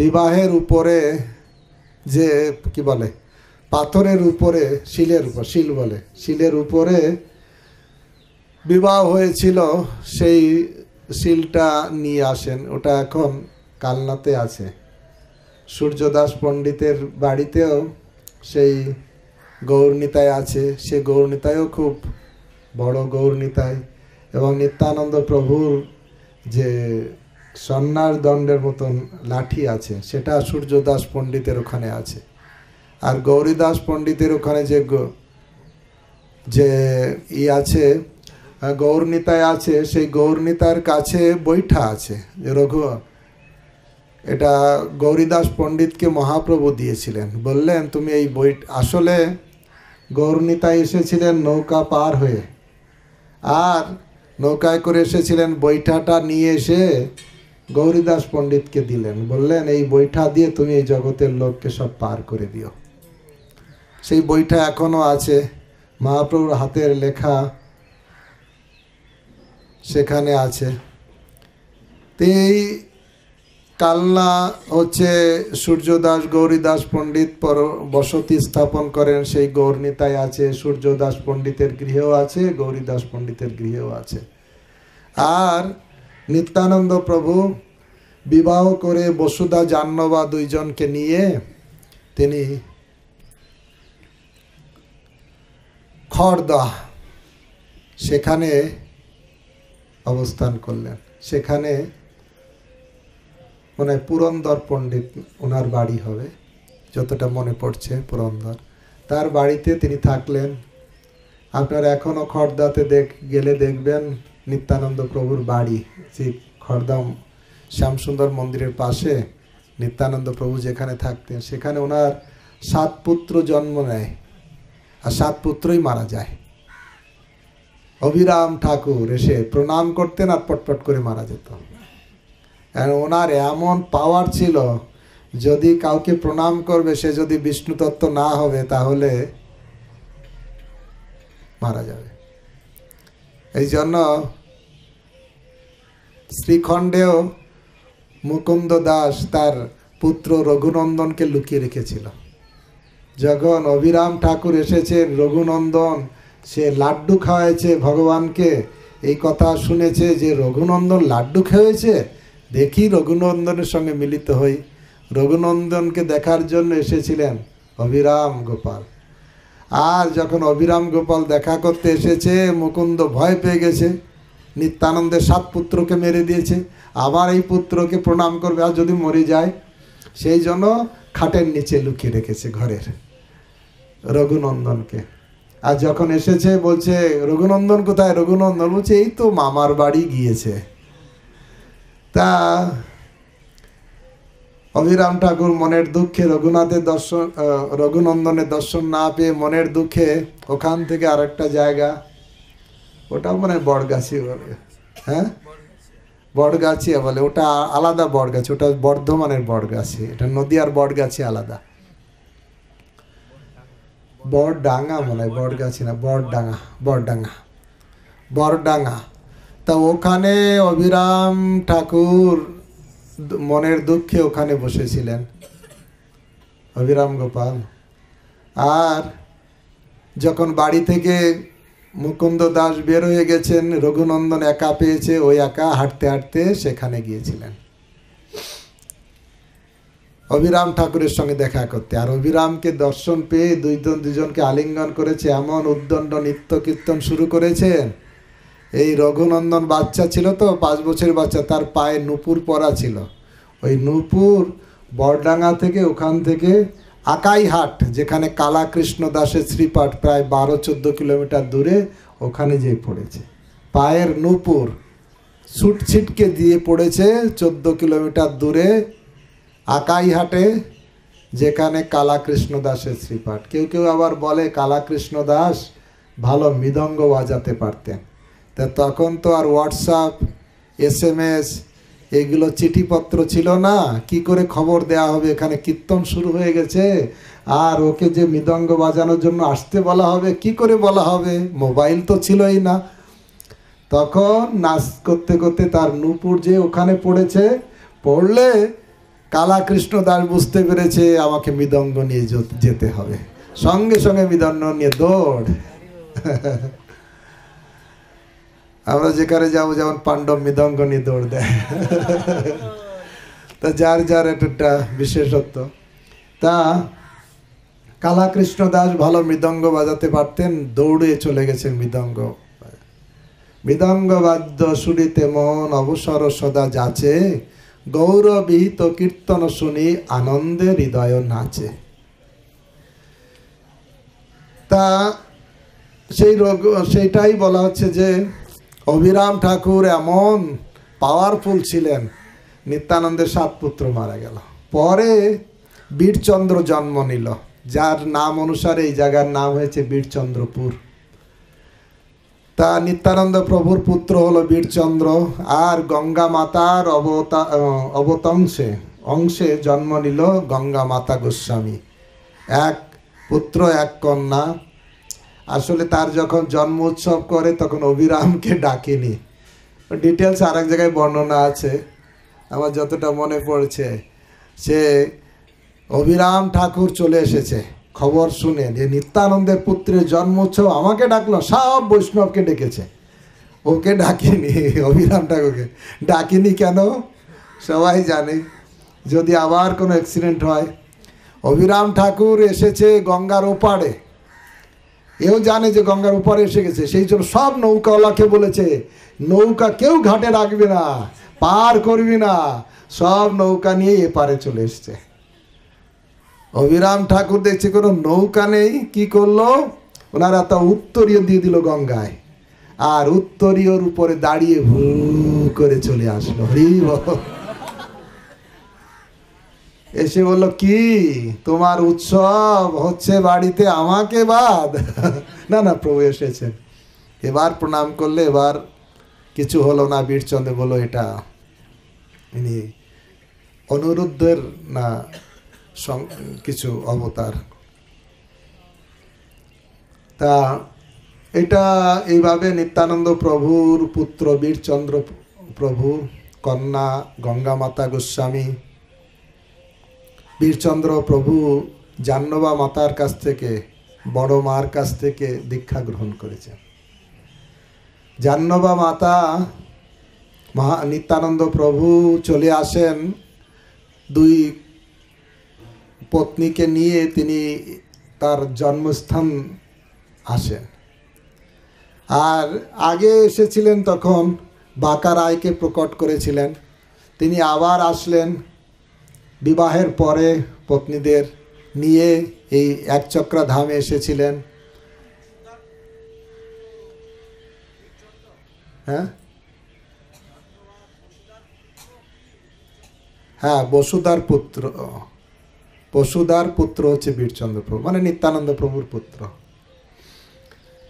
বিবাহের উপরে যে কি বলে পাথরের উপরে শিলের উপর শিল বলে শিলের উপরে বিবাহ হয়েছিল সেই শিলটা নিয়ে আসেন ওটা এখন কালনাতে আছে সূর্যদাস পণ্ডিতের বাড়িতেও সেই গৌরনীতায় আছে সে গৌরনীতায়ও খুব বড় গৌরনীতায় এবং নিত্যানন্দ প্রভুর যে সন্ন্যার দণ্ডের মতন লাঠি আছে সেটা সূর্যদাস পণ্ডিতের ওখানে আছে আর গৌরীদাস পণ্ডিতের ওখানে যে যে ই আছে গৌরনীতায় আছে সেই গৌরনীতার কাছে বৈঠা আছে যে রঘু এটা গৌরীদাস পণ্ডিতকে মহাপ্রভু দিয়েছিলেন বললেন তুমি এই বই আসলে গৌরনীতা এসেছিলেন নৌকা পার হয়ে আর নৌকায় করে এসেছিলেন বৈঠাটা নিয়ে এসে গৌরীদাস পণ্ডিতকে দিলেন বললেন এই বৈঠা দিয়ে তুমি এই জগতের লোককে সব পার করে দিও সেই বইটা এখনও আছে মহাপ্রভুর হাতের লেখা সেখানে আছে তো এই কালনা হচ্ছে সূর্যদাস গৌরীদাস পণ্ডিত পর বসতি স্থাপন করেন সেই গৌরনীতায় আছে সূর্যদাস পণ্ডিতের গৃহেও আছে গৌরীদাস পণ্ডিতের গৃহেও আছে আর নিত্যানন্দ প্রভু বিবাহ করে বসুদা জাহ্নবা দুইজনকে নিয়ে তিনি খড়দাহ সেখানে অবস্থান করলেন সেখানে মনে পুরন্দর পণ্ডিত ওনার বাড়ি হবে যতটা মনে পড়ছে পুরন্দর তার বাড়িতে তিনি থাকলেন আপনার এখনও খর্দাতে দেখ গেলে দেখবেন নিত্যানন্দ প্রভুর বাড়ি সেই খর্দা শ্যামসুন্দর মন্দিরের পাশে নিত্যানন্দ প্রভু যেখানে থাকতেন সেখানে ওনার সাত পুত্র জন্ম নেয় আর সাত পুত্রই মারা যায় অভিরাম ঠাকুর এসে প্রণাম করতেন আর পটপট করে মারা যেত ওনার এমন পাওয়ার ছিল যদি কাউকে প্রণাম করবে সে যদি বিষ্ণু তত্ত্ব না হবে তাহলে মারা যাবে এই জন্য শ্রীখণ্ডেও মুকুন্দ দাস তার পুত্র রঘুনন্দনকে লুকিয়ে রেখেছিল যখন অভিরাম ঠাকুর এসেছেন রঘুনন্দন সে লাড্ডু খাওয়াইছে ভগবানকে এই কথা শুনেছে যে রঘুনন্দন লাড্ডু খেয়েছে দেখি রঘুনন্দনের সঙ্গে মিলিত হই রঘুনন্দনকে দেখার জন্য এসেছিলেন অভিরাম গোপাল আর যখন অভিরাম গোপাল দেখা করতে এসেছে মুকুন্দ ভয় পেয়ে গেছে নিত্যানন্দের সাত পুত্রকে মেরে দিয়েছে আবার এই পুত্রকে প্রণাম করবে আর যদি মরে যায় সেই জন্য খাটের নিচে লুকিয়ে রেখেছে ঘরের রঘুনন্দনকে আর যখন এসেছে বলছে রঘুনন্দন কোথায় রঘুনন্দন বলছে এই তো মামার বাড়ি গিয়েছে তা অভিরাম ঠাকুর মনের দুঃখে রঘুনাথের দর্শন রঘুনন্দনের দর্শন না পেয়ে মনের দুঃখে ওখান থেকে আর একটা জায়গা ওটাও মনে হয় বটগাছি বলে হ্যাঁ বটগাছি বলে ওটা আলাদা বটগাছি ওটা বর্ধমানের বটগাছি এটা নদীয়ার বটগাছি আলাদা ডাঙা মনে হয় বটগাছি না ডাঙা বড় ডাঙা তা ওখানে অবিরাম ঠাকুর মনের দুঃখে ওখানে বসেছিলেন অবিরাম গোপাল আর যখন বাড়ি থেকে মুকুন্দ দাস বের হয়ে গেছেন রঘুনন্দন একা পেয়েছে ওই একা হাঁটতে হাঁটতে সেখানে গিয়েছিলেন অবিরাম ঠাকুরের সঙ্গে দেখা করতে আর অবিরামকে দর্শন পেয়ে দুইজন দুজনকে আলিঙ্গন করেছে এমন উদ্দণ্ড নিত্য কীর্তন শুরু করেছেন এই রঘুনন্দন বাচ্চা ছিল তো পাঁচ বছর বাচ্চা তার পায়ে নূপুর পরা ছিল ওই নূপুর বড়ডাঙ্গা থেকে ওখান থেকে আকাইহাট যেখানে কালাকৃষ্ণ দাসের শ্রীপাঠ প্রায় বারো চোদ্দো কিলোমিটার দূরে ওখানে যেয়ে পড়েছে পায়ের নূপুর ছুটছিটকে দিয়ে পড়েছে চোদ্দো কিলোমিটার দূরে আকাইহাটে যেখানে কালাকৃষ্ণ দাসের শ্রীপাঠ কেউ কেউ আবার বলে কালাকৃষ্ণ দাস ভালো মৃদঙ্গ বাজাতে পারতেন তা তখন তো আর হোয়াটসঅ্যাপ এস এম এস এগুলো চিঠিপত্র ছিল না কি করে খবর দেয়া হবে এখানে কীর্তন শুরু হয়ে গেছে আর ওকে যে মৃদঙ্গ বাজানোর জন্য আসতে বলা হবে কি করে বলা হবে মোবাইল তো ছিলই না তখন নাচ করতে করতে তার নূপুর যে ওখানে পড়েছে পড়লে কালাকৃষ্ণ দাস বুঝতে পেরেছে আমাকে মৃদঙ্গ নিয়ে যেতে হবে সঙ্গে সঙ্গে মৃদঙ্গ নিয়ে দৌড় (laughs) আমরা যেখানে যাবো যেমন পাণ্ডব মৃদঙ্গ নিয়ে দৌড় দেয় তা যার যার একটা বিশেষত্ব তা কালাকৃষ্ণ দাস ভালো মৃদঙ্গ বাজাতে পারতেন দৌড়ে চলে গেছেন মৃদঙ্গ মৃদঙ্গ বাদ্য শুনিতে মন অবসর সদা যাচে গৌরবিহিত কীর্তন শুনি আনন্দে হৃদয় নাচে তা সেই রোগ সেইটাই বলা হচ্ছে যে অভিরাম ঠাকুর এমন পাওয়ারফুল ছিলেন নিত্যানন্দের সাত পুত্র মারা গেল পরে বীরচন্দ্র জন্ম নিল যার নাম অনুসারে এই জায়গার নাম হয়েছে বীরচন্দ্রপুর তা নিত্যানন্দ প্রভুর পুত্র হলো বীরচন্দ্র আর গঙ্গা মাতার অবতা অবতংশে অংশে জন্ম নিল গঙ্গা মাতা গোস্বামী এক পুত্র এক কন্যা আসলে তার যখন জন্ম উৎসব করে তখন অভিরামকে ডাকেনি ডিটেলস আর এক জায়গায় বর্ণনা আছে আমার যতটা মনে পড়ছে সে অভিরাম ঠাকুর চলে এসেছে খবর শুনে যে নিত্যানন্দের পুত্রের জন্ম উৎসব আমাকে ডাকলো সব বৈষ্ণবকে ডেকেছে ওকে ডাকিনি অভিরাম ঠাকুরকে ডাকিনি কেন সবাই জানে যদি আবার কোনো অ্যাক্সিডেন্ট হয় অভিরাম ঠাকুর এসেছে গঙ্গার ওপারে এও জানে যে গঙ্গার উপরে এসে গেছে সেই জন্য সব নৌকাওয়ালাকে বলেছে নৌকা কেউ ঘাটে রাখবে না পার করবি না সব নৌকা নিয়ে এপারে চলে এসছে অভিরাম ঠাকুর দেখছে কোনো নৌকা নেই কি করলো ওনারা তা উত্তরীয় দিয়ে দিল গঙ্গায় আর উত্তরীয়র উপরে দাঁড়িয়ে ভু করে চলে আসলো হরি এসে বললো কি তোমার উৎসব হচ্ছে বাড়িতে আমাকে বাদ (laughs) না না প্রভু এসেছে এবার প্রণাম করলে এবার কিছু হলো না বীরচন্দ্র বলো এটা ইনি অনুরুদ্ধের না কিছু অবতার তা এটা এইভাবে নিত্যানন্দ প্রভুর পুত্র বীরচন্দ্র প্রভু কন্যা গঙ্গামাতা গোস্বামী বীরচন্দ্র প্রভু জাহ্নবা মাতার কাছ থেকে বড় মার কাছ থেকে দীক্ষা গ্রহণ করেছেন জাহ্নবা মাতা মহা নিত্যানন্দ প্রভু চলে আসেন দুই পত্নীকে নিয়ে তিনি তার জন্মস্থান আসেন আর আগে এসেছিলেন তখন বাঁকা রায়কে প্রকট করেছিলেন তিনি আবার আসলেন বিবাহের পরে পত্নীদের নিয়ে এই একচক্রা ধামে এসেছিলেন হ্যাঁ হ্যাঁ বসুদার পুত্র বসুদার পুত্র হচ্ছে বীরচন্দ্র প্রভু মানে নিত্যানন্দ প্রভুর পুত্র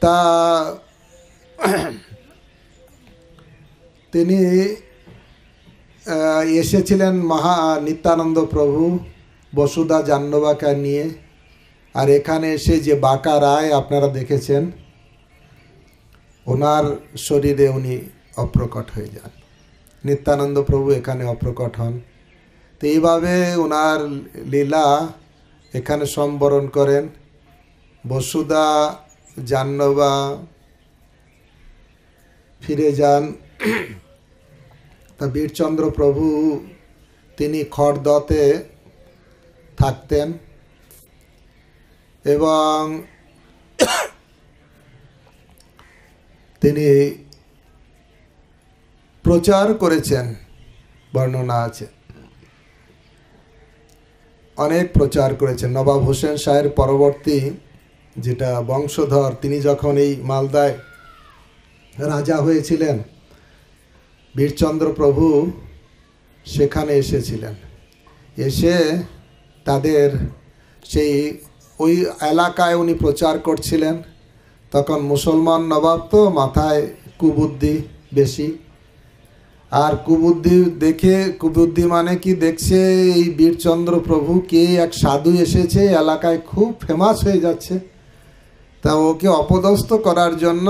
তা তিনি এসেছিলেন মহা নিত্যানন্দ প্রভু বসুদা জাহ্নবাকা নিয়ে আর এখানে এসে যে বাঁকা রায় আপনারা দেখেছেন ওনার শরীরে উনি অপ্রকট হয়ে যান নিত্যানন্দ প্রভু এখানে অপ্রকট হন তো এইভাবে ওনার লীলা এখানে সম্বরণ করেন বসুদা জাহ্নবা ফিরে যান তা বীরচন্দ্র প্রভু তিনি খড়দতে থাকতেন এবং তিনি প্রচার করেছেন বর্ণনা আছে অনেক প্রচার করেছেন নবাব হোসেন শাহের পরবর্তী যেটা বংশধর তিনি যখন এই মালদায় রাজা হয়েছিলেন বীরচন্দ্র প্রভু সেখানে এসেছিলেন এসে তাদের সেই ওই এলাকায় উনি প্রচার করছিলেন তখন মুসলমান নবাব তো মাথায় কুবুদ্ধি বেশি আর কুবুদ্ধি দেখে কুবুদ্ধি মানে কি দেখছে এই বীরচন্দ্র প্রভু কে এক সাধু এসেছে এলাকায় খুব ফেমাস হয়ে যাচ্ছে তা ওকে অপদস্থ করার জন্য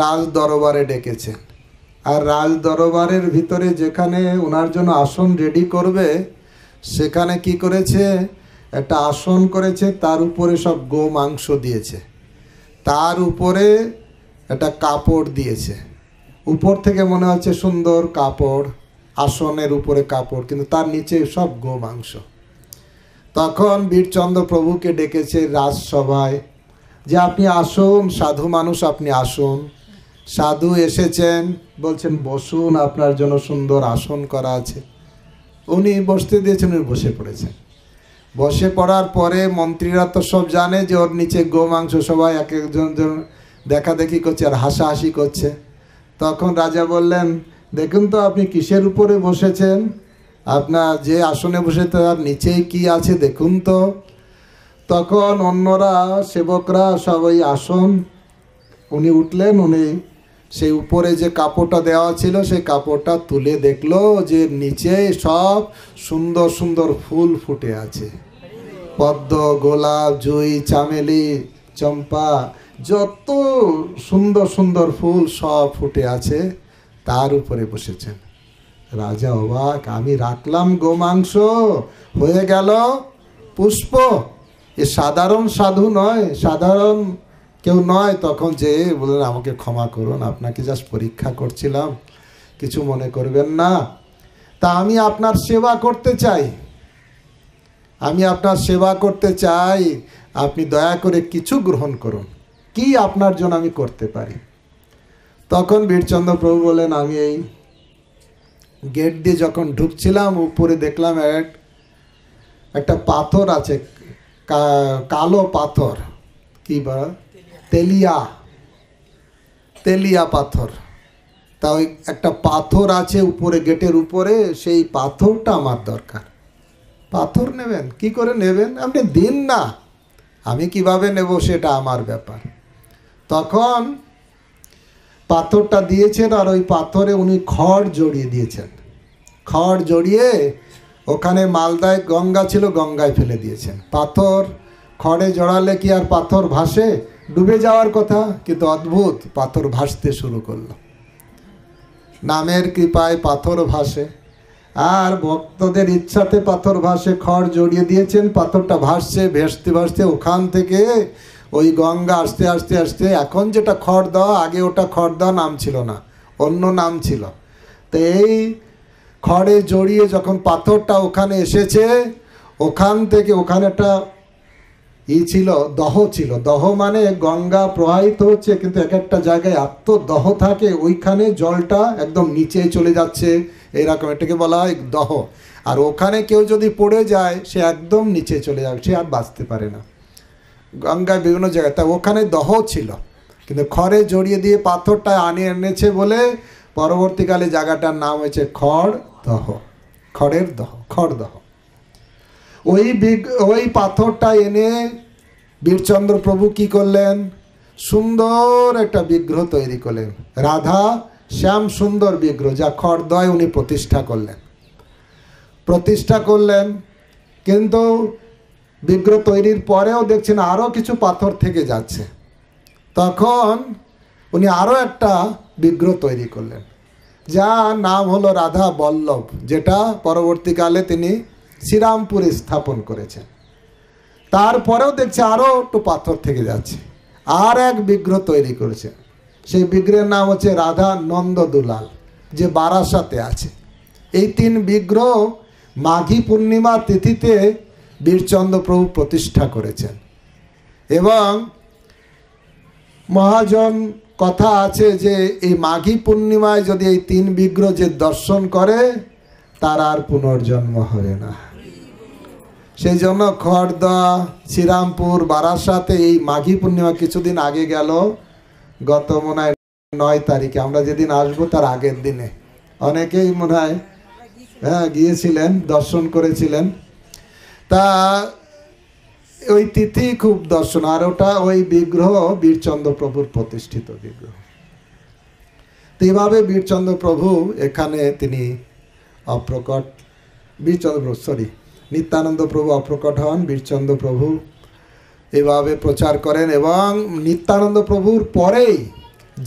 রাজ দরবারে ডেকেছেন আর রাজ দরবারের ভিতরে যেখানে ওনার জন্য আসন রেডি করবে সেখানে কি করেছে একটা আসন করেছে তার উপরে সব গো মাংস দিয়েছে তার উপরে একটা কাপড় দিয়েছে উপর থেকে মনে হচ্ছে সুন্দর কাপড় আসনের উপরে কাপড় কিন্তু তার নিচে সব গো মাংস তখন বীরচন্দ্র প্রভুকে ডেকেছে রাজসভায় যে আপনি আসুন সাধু মানুষ আপনি আসুন সাধু এসেছেন বলছেন বসুন আপনার জন্য সুন্দর আসন করা আছে উনি বসতে দিয়েছেন উনি বসে পড়েছেন বসে পড়ার পরে মন্ত্রীরা তো সব জানে যে ওর নিচে গোমাংস সবাই এক একজন দেখা দেখি করছে আর হাসাহাসি করছে তখন রাজা বললেন দেখুন তো আপনি কিসের উপরে বসেছেন আপনার যে আসনে বসে তার নিচেই কি আছে দেখুন তো তখন অন্যরা সেবকরা সবাই আসন উনি উঠলেন উনি সেই উপরে যে কাপড়টা দেওয়া ছিল সেই কাপড়টা তুলে দেখলো যে নিচে সব সুন্দর সুন্দর ফুল ফুটে আছে পদ্ম গোলাপ জুই চামেলি চম্পা যত সুন্দর সুন্দর ফুল সব ফুটে আছে তার উপরে বসেছেন রাজা অবাক আমি রাখলাম গোমাংস হয়ে গেল পুষ্প এ সাধারণ সাধু নয় সাধারণ কেউ নয় তখন যে বললেন আমাকে ক্ষমা করুন আপনাকে জাস্ট পরীক্ষা করছিলাম কিছু মনে করবেন না তা আমি আপনার সেবা করতে চাই আমি আপনার সেবা করতে চাই আপনি দয়া করে কিছু গ্রহণ করুন কি আপনার জন্য আমি করতে পারি তখন বীরচন্দ্র প্রভু বলেন আমি এই গেট দিয়ে যখন ঢুকছিলাম উপরে দেখলাম এক একটা পাথর আছে কালো পাথর কি বা তেলিয়া তেলিয়া পাথর তা ওই একটা পাথর আছে উপরে গেটের উপরে সেই পাথরটা আমার দরকার পাথর নেবেন কি করে নেবেন আপনি দিন না আমি কিভাবে নেব সেটা আমার ব্যাপার তখন পাথরটা দিয়েছেন আর ওই পাথরে উনি খড় জড়িয়ে দিয়েছেন খড় জড়িয়ে ওখানে মালদায় গঙ্গা ছিল গঙ্গায় ফেলে দিয়েছেন পাথর খড়ে জড়ালে কি আর পাথর ভাসে ডুবে যাওয়ার কথা কিন্তু অদ্ভুত পাথর ভাসতে শুরু করল নামের কৃপায় পাথর ভাসে আর ভক্তদের ইচ্ছাতে পাথর ভাসে খড় জড়িয়ে দিয়েছেন পাথরটা ভাসছে ভেসতে ভাসতে ওখান থেকে ওই গঙ্গা আসতে আসতে আসতে এখন যেটা খড় দেওয়া আগে ওটা খড় দেওয়া নাম ছিল না অন্য নাম ছিল তো এই খড়ে জড়িয়ে যখন পাথরটা ওখানে এসেছে ওখান থেকে ওখানে একটা ই ছিল দহ ছিল দহ মানে গঙ্গা প্রবাহিত হচ্ছে কিন্তু এক একটা জায়গায় এত দহ থাকে ওইখানে জলটা একদম নিচে চলে যাচ্ছে এইরকম এটাকে বলা হয় দহ আর ওখানে কেউ যদি পড়ে যায় সে একদম নিচে চলে যাবে সে আর বাঁচতে পারে না গঙ্গায় বিভিন্ন জায়গায় তা ওখানে দহ ছিল কিন্তু খড়ে জড়িয়ে দিয়ে পাথরটা আনে এনেছে বলে পরবর্তীকালে জায়গাটার নাম হয়েছে খড় দহ খড়ের দহ খড় দহ ওই ওই পাথরটা এনে বীরচন্দ্র প্রভু কি করলেন সুন্দর একটা বিগ্রহ তৈরি করলেন রাধা শ্যাম সুন্দর বিগ্রহ যা খড়দয় উনি প্রতিষ্ঠা করলেন প্রতিষ্ঠা করলেন কিন্তু বিগ্রহ তৈরির পরেও দেখছেন আরও কিছু পাথর থেকে যাচ্ছে তখন উনি আরও একটা বিগ্রহ তৈরি করলেন যা নাম হলো রাধা বল্লভ যেটা পরবর্তীকালে তিনি শ্রীরামপুরে স্থাপন করেছেন তারপরেও দেখছে আরও একটু পাথর থেকে যাচ্ছে আর এক বিগ্রহ তৈরি করেছে সেই বিগ্রহের নাম হচ্ছে রাধা নন্দ দুলাল যে বারাসাতে আছে এই তিন বিগ্রহ মাঘী পূর্ণিমা তিথিতে বীরচন্দ্র প্রভু প্রতিষ্ঠা করেছেন এবং মহাজন কথা আছে যে এই মাঘী পূর্ণিমায় যদি এই তিন বিগ্রহ যে দর্শন করে তার আর পুনর্জন্ম হবে না সেই জন্য খড়দা শ্রীরামপুর বারাসাতে এই মাঘী পূর্ণিমা কিছুদিন আগে গেল গত মনে হয় নয় তারিখে আমরা যেদিন আসব তার আগের দিনে অনেকেই মনে হয় হ্যাঁ গিয়েছিলেন দর্শন করেছিলেন তা ওই তিথি খুব দর্শন আর ওটা ওই বিগ্রহ বীরচন্দ্র প্রভুর প্রতিষ্ঠিত বিগ্রহ তো এইভাবে বীরচন্দ্র প্রভু এখানে তিনি অপ্রকট বীরচন্দ্র প্রভু সরি নিত্যানন্দ প্রভু অপ্রকট হন বীরচন্দ্র প্রভু এভাবে প্রচার করেন এবং নিত্যানন্দ প্রভুর পরেই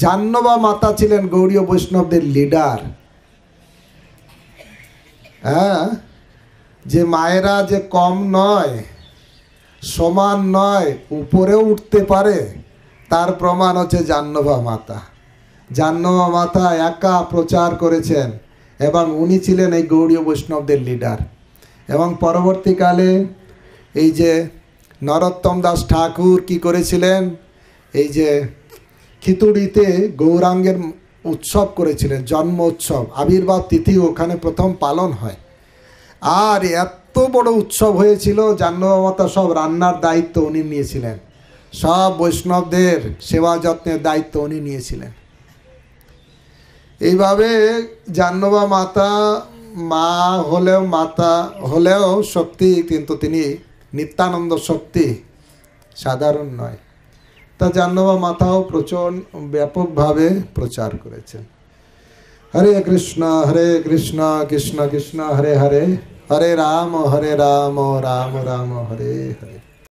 জাহ্নবা মাতা ছিলেন গৌরীয় বৈষ্ণবদের লিডার হ্যাঁ যে মায়েরা যে কম নয় সমান নয় উপরেও উঠতে পারে তার প্রমাণ হচ্ছে জাহ্নবা মাতা জাহ্নবা মাতা একা প্রচার করেছেন এবং উনি ছিলেন এই গৌরীয় বৈষ্ণবদের লিডার এবং পরবর্তীকালে এই যে নরোত্তম দাস ঠাকুর কি করেছিলেন এই যে খিতুড়িতে গৌরাঙ্গের উৎসব করেছিলেন জন্ম উৎসব আবির্ভাব তিথি ওখানে প্রথম পালন হয় আর এত বড় উৎসব হয়েছিল জাহ্নবতা সব রান্নার দায়িত্ব উনি নিয়েছিলেন সব বৈষ্ণবদের সেবা যত্নের দায়িত্ব উনি নিয়েছিলেন এইভাবে জাহ্নবা মাতা মা হলেও মাতা হলেও শক্তি কিন্তু তিনি নিত্যানন্দ শক্তি সাধারণ নয় তা জাহ্নবা মাতাও প্রচণ্ড ব্যাপকভাবে প্রচার করেছেন হরে কৃষ্ণ হরে কৃষ্ণ কৃষ্ণ কৃষ্ণ হরে হরে হরে রাম হরে রাম রাম রাম হরে হরে